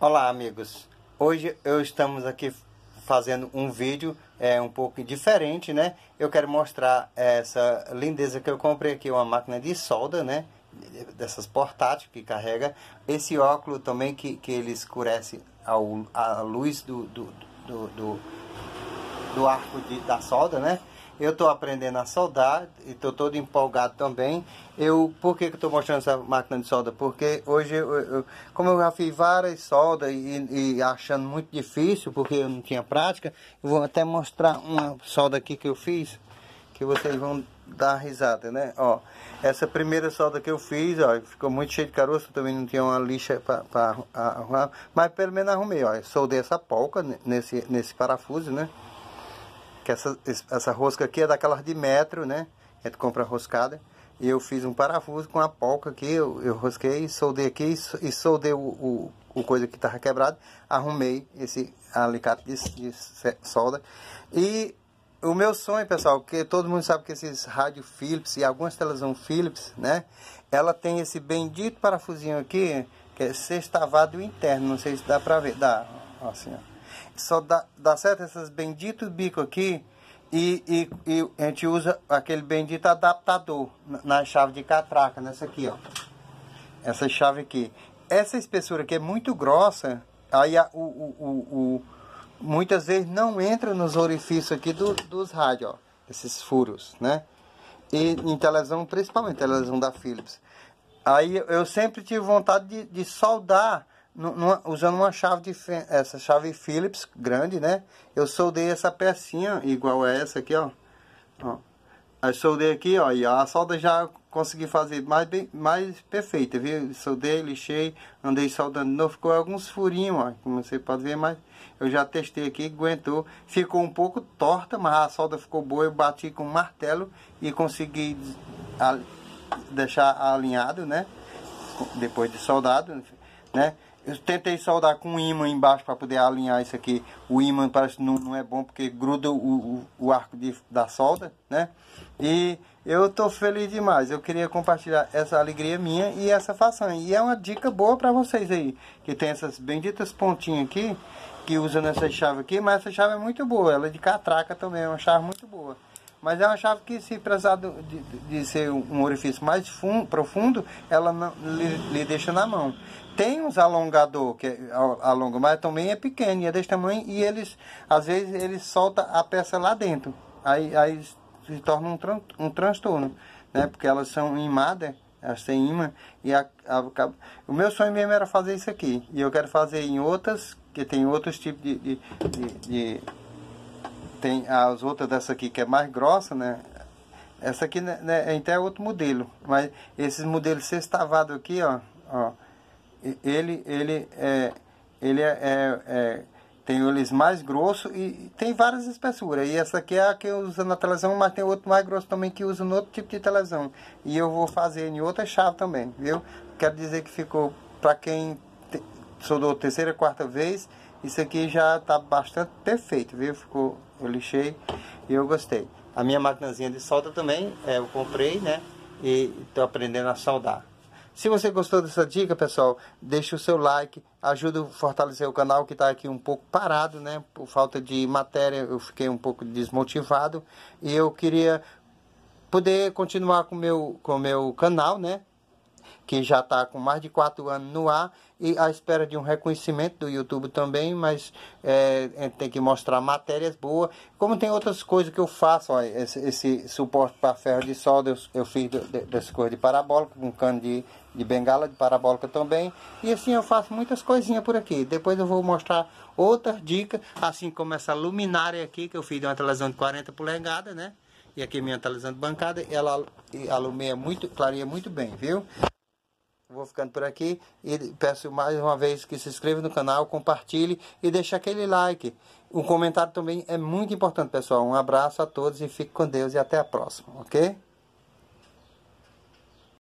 Olá amigos, hoje eu estamos aqui fazendo um vídeo é, um pouco diferente, né? Eu quero mostrar essa lindeza que eu comprei aqui, uma máquina de solda, né? Dessas portáteis que carrega. Esse óculo também que, que ele escurece ao, a luz do, do, do, do, do arco de, da solda, né? Eu estou aprendendo a soldar e estou todo empolgado também. Eu, por que, que estou mostrando essa máquina de solda? Porque hoje, eu, eu, como eu já fiz várias soldas e, e, achando muito difícil, porque eu não tinha prática, eu vou até mostrar uma solda aqui que eu fiz, que vocês vão dar risada, né? Ó, essa primeira solda que eu fiz, ó, ficou muito cheio de caroço, também não tinha uma lixa para arrumar, mas pelo menos arrumei, ó, soldei essa polca nesse, nesse parafuso, né? que essa, essa rosca aqui é daquelas de metro, né? A gente compra roscada. E eu fiz um parafuso com a polca aqui, eu, eu rosquei, soldei aqui e soldei o, o, o coisa que estava quebrado. Arrumei esse alicate de, de solda. E o meu sonho, pessoal, que todo mundo sabe que esses rádio Philips e algumas televisão Philips, né? Ela tem esse bendito parafusinho aqui, que é sextavado interno, não sei se dá pra ver. Dá, assim, ó. Só dá, dá certo esses benditos bicos aqui. E, e, e, a gente usa aquele bendito adaptador na chave de catraca, nessa aqui, ó. Essa chave aqui. Essa espessura aqui é muito grossa, aí a, o, o, o, muitas vezes não entra nos orifícios aqui do, dos rádios, ó. Esses furos, né? E em televisão, principalmente televisão da Philips. Aí eu sempre tive vontade de, de soldar numa, usando uma chave de essa chave Phillips grande, né? Eu soldei essa pecinha igual a essa aqui, ó. ó. Aí soldei aqui, ó, e a solda já consegui fazer mais, bem, mais perfeita, viu? Soldei, lixei, andei soldando não ficou alguns furinhos, ó, como você pode ver, mas eu já testei aqui, aguentou. Ficou um pouco torta, mas a solda ficou boa, eu bati com martelo e consegui deixar alinhado, né? Depois de soldado, né? Eu tentei soldar com um imã embaixo para poder alinhar isso aqui. O imã parece não, não é bom porque gruda o, o, o arco de, da solda, né? E eu tô feliz demais. Eu queria compartilhar essa alegria minha e essa façanha. E é uma dica boa para vocês aí, que tem essas benditas pontinhas aqui, que usa nessa chave aqui, mas essa chave é muito boa. Ela é de catraca também, é uma chave muito boa. Mas uma achava que se precisar de, de ser um orifício mais fundo, profundo, ela não, lhe, lhe, deixa na mão. Tem uns alongador que é, alonga, mas também é pequeno, é desse tamanho, e eles, às vezes, eles solta a peça lá dentro. Aí, aí se torna um, tran, um transtorno, né? Porque elas são imadas, elas têm imã, e a, a, o meu sonho mesmo era fazer isso aqui. E eu quero fazer em outras, que tem outros tipos de, de, de, de tem as outras dessa aqui que é mais grossa, né? Essa aqui né, né é até outro modelo, mas esses modelos sextavado aqui, ó, ó ele, ele é, ele é, é, é tem eles mais grosso e tem várias espessuras. E essa aqui é a que usa na televisão, mas tem outro mais grosso também que usa no outro tipo de televisão. E eu vou fazer em outra chave também, viu? Quero dizer que ficou, para quem soldou terceira, quarta vez, isso aqui já está bastante perfeito, viu? Ficou eu lixei e eu gostei. A minha maquinazinha de solda também, é, eu comprei, né? E estou aprendendo a soldar. Se você gostou dessa dica, pessoal, deixa o seu like, ajuda a fortalecer o canal que está aqui um pouco parado, né? Por falta de matéria, eu fiquei um pouco desmotivado e eu queria poder continuar com meu, o com meu canal, né? que já está com mais de quatro anos no ar e à espera de um reconhecimento do YouTube também, mas é, é tem que mostrar matérias boas. Como tem outras coisas que eu faço, ó, esse, esse, suporte para ferro de solda, eu, eu fiz de, de, dessa coisa de parabólica, com um cano de, de bengala de parabólica também. E assim eu faço muitas coisinhas por aqui. Depois eu vou mostrar outras dicas, assim como essa luminária aqui que eu fiz de uma televisão de 40 polegadas, né? E aqui minha televisão de bancada, ela alumeia muito, clareia muito bem, viu? ficando por aqui e peço mais uma vez que se inscreva no canal, compartilhe e deixe aquele like. Um comentário também é muito importante, pessoal. Um abraço a todos e fique com Deus e até a próxima, ok?